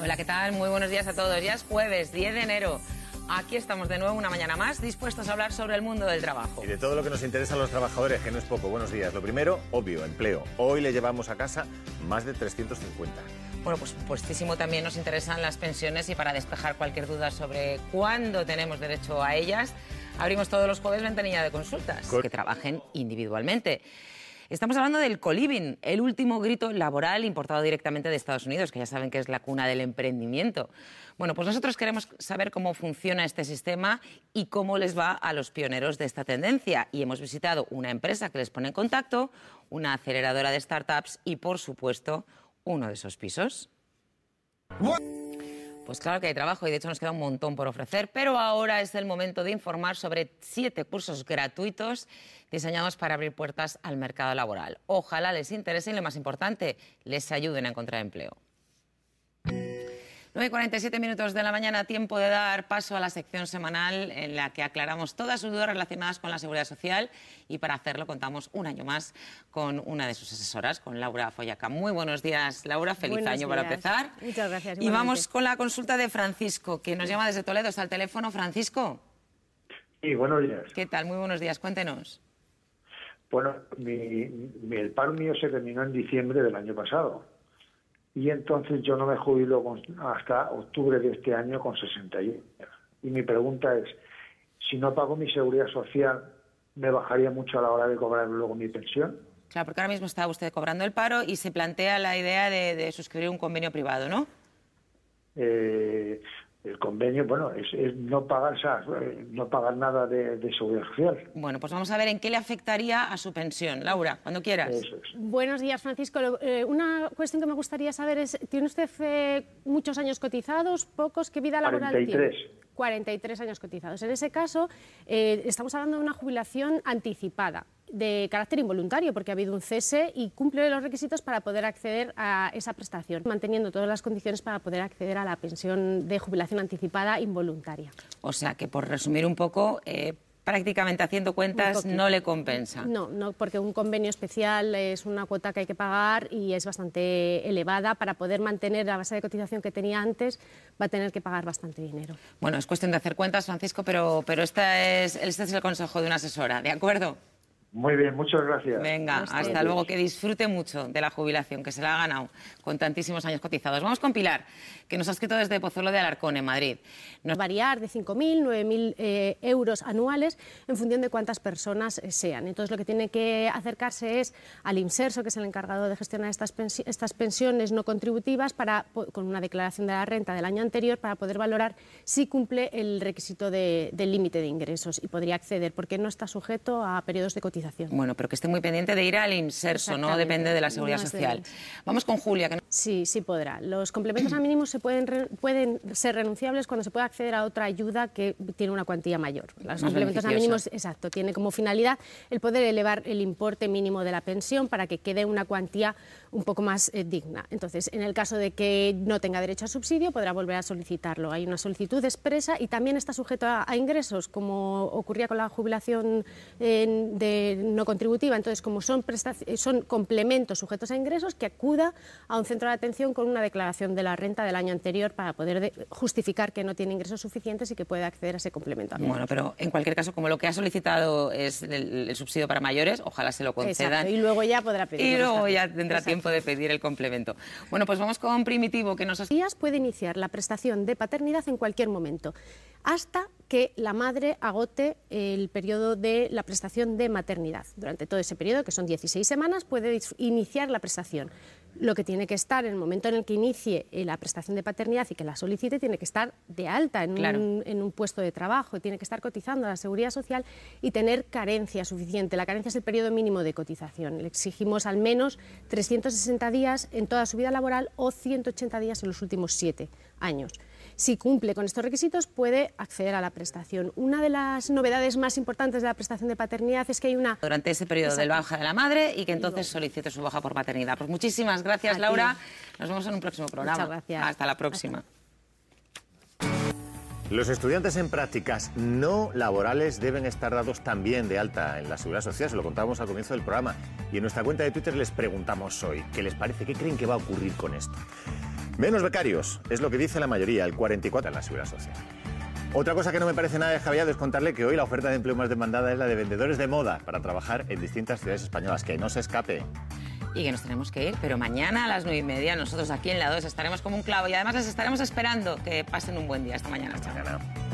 Hola, ¿qué tal? Muy buenos días a todos. Ya es jueves, 10 de enero. Aquí estamos de nuevo una mañana más, dispuestos a hablar sobre el mundo del trabajo. Y de todo lo que nos interesa a los trabajadores, que no es poco. Buenos días. Lo primero, obvio, empleo. Hoy le llevamos a casa más de 350. Bueno, pues puestísimo también nos interesan las pensiones y para despejar cualquier duda sobre cuándo tenemos derecho a ellas, abrimos todos los jueves ventanilla de consultas que trabajen individualmente. Estamos hablando del coliving, el último grito laboral importado directamente de Estados Unidos, que ya saben que es la cuna del emprendimiento. Bueno, pues nosotros queremos saber cómo funciona este sistema y cómo les va a los pioneros de esta tendencia. Y hemos visitado una empresa que les pone en contacto, una aceleradora de startups y, por supuesto, uno de esos pisos. Pues claro que hay trabajo y de hecho nos queda un montón por ofrecer, pero ahora es el momento de informar sobre siete cursos gratuitos diseñados para abrir puertas al mercado laboral. Ojalá les interesen y lo más importante, les ayuden a encontrar empleo. 9.47 minutos de la mañana, tiempo de dar paso a la sección semanal en la que aclaramos todas sus dudas relacionadas con la seguridad social y para hacerlo contamos un año más con una de sus asesoras, con Laura Foyaca. Muy buenos días, Laura. Feliz año para empezar. Muchas gracias. Y vamos con la consulta de Francisco, que nos llama desde Toledo. Está al teléfono, Francisco. Sí, buenos días. ¿Qué tal? Muy buenos días. Cuéntenos. Bueno, el paro mío se terminó en diciembre del año pasado y entonces yo no me jubilo hasta octubre de este año con 61. Y mi pregunta es, si no pago mi seguridad social, ¿me bajaría mucho a la hora de cobrar luego mi pensión? Claro, porque ahora mismo está usted cobrando el paro y se plantea la idea de, suscribir un convenio privado, ¿no? Eh, el convenio, bueno, es, no pagar no nada de, de, seguridad Bueno, pues vamos a ver en qué le afectaría a su pensión. Laura, cuando quieras. Buenos días, Francisco. Eh, una cuestión que me gustaría saber es, ¿tiene usted muchos años cotizados, pocos? ¿Qué vida laboral 43. tiene? 43 años cotizados. En ese caso, eh, estamos hablando de una jubilación anticipada de carácter involuntario, porque ha habido un cese y cumple los requisitos para poder acceder a esa prestación, manteniendo todas las condiciones para poder acceder a la pensión de jubilación anticipada involuntaria. O sea que, por resumir un poco, eh, prácticamente haciendo cuentas no le compensa. No, no, porque un convenio especial es una cuota que hay que pagar y es bastante elevada. Para poder mantener la base de cotización que tenía antes, va a tener que pagar bastante dinero. Bueno, es cuestión de hacer cuentas, Francisco, pero, pero es, este es el consejo de una asesora, ¿de acuerdo? Muy bien, muchas gracias. Venga, hasta luego, que disfrute mucho de la jubilación, que se la ha ganado con tantísimos años cotizados. Vamos con Pilar, que nos ha escrito desde Pozuelo de Alarcón, en Madrid. Nos... Variar de 5.000, 9.000 mil eh, euros anuales en función de cuántas personas eh, sean. Entonces, lo que tiene que acercarse es al inserso, que es el encargado de gestionar estas, estas pensiones no contributivas, para, con una declaración de la renta del año anterior, para poder valorar si cumple el requisito del límite de ingresos y podría acceder, porque no está sujeto a periodos de cotización bueno, pero que esté muy pendiente de ir al inserso, ¿no? Depende de la seguridad social. Vamos con Julia. Sí, sí podrá. Los complementos a mínimos se pueden, pueden ser renunciables cuando se pueda acceder a otra ayuda que tiene una cuantía mayor. Los complementos a mínimos, exacto, tiene como finalidad el poder elevar el importe mínimo de la pensión para que quede una cuantía un poco más eh, digna. Entonces, en el caso de que no tenga derecho a subsidio, podrá volver a solicitarlo. Hay una solicitud expresa y también está sujeto a, ingresos, como ocurría con la jubilación de no contributiva. Entonces, como son, son complementos sujetos a ingresos, que acuda a un centro de atención con una declaración de la renta del año anterior para poder justificar que no tiene ingresos suficientes y que puede acceder a ese complemento. Bueno, pero en cualquier caso, como lo que ha solicitado es el, subsidio para mayores, ojalá se lo concedan. Y luego ya podrá pedir. Y luego ya tendrá tiempo de pedir el complemento. Bueno, pues vamos con Primitivo, que nos... Días puede iniciar la prestación de paternidad en cualquier momento, hasta que la madre agote el periodo de la prestación de maternidad. Durante todo ese periodo, que son 16 semanas, puede iniciar la prestación lo que tiene que estar en el momento en el que inicie eh, la prestación de paternidad y que la solicite, tiene que estar de alta en, un, puesto de trabajo, tiene que estar cotizando a la seguridad social y tener carencia suficiente. La carencia es el periodo mínimo de cotización. Le exigimos al menos 360 días en toda su vida laboral o 180 días en los últimos siete años. Si cumple con estos requisitos, puede acceder a la prestación. Una de las novedades más importantes de la prestación de paternidad es que hay una... Durante ese periodo de baja de la madre y que entonces solicite su baja por paternidad. Pues muchísimas gracias, Laura. Nos vemos en un próximo programa. Muchas gracias. Hasta la próxima. Los estudiantes en prácticas no laborales deben estar dados también de alta en la Seguridad Social, se lo contábamos al comienzo del programa. Y en nuestra cuenta de Twitter les preguntamos hoy, ¿qué les parece? ¿Qué creen que va a ocurrir con esto? Menos becarios, es lo que dice la mayoría, el 44% en la Seguridad Social. Otra cosa que no me parece nada descabellado es contarle que hoy la oferta de empleo más demandada es la de vendedores de moda para trabajar en distintas ciudades españolas. Que no se escape y que nos tenemos que ir. Pero mañana a las nueve y media nosotros aquí en la 2 estaremos como un clavo y además les estaremos esperando. Que pasen un buen día. esta mañana. Hasta mañana.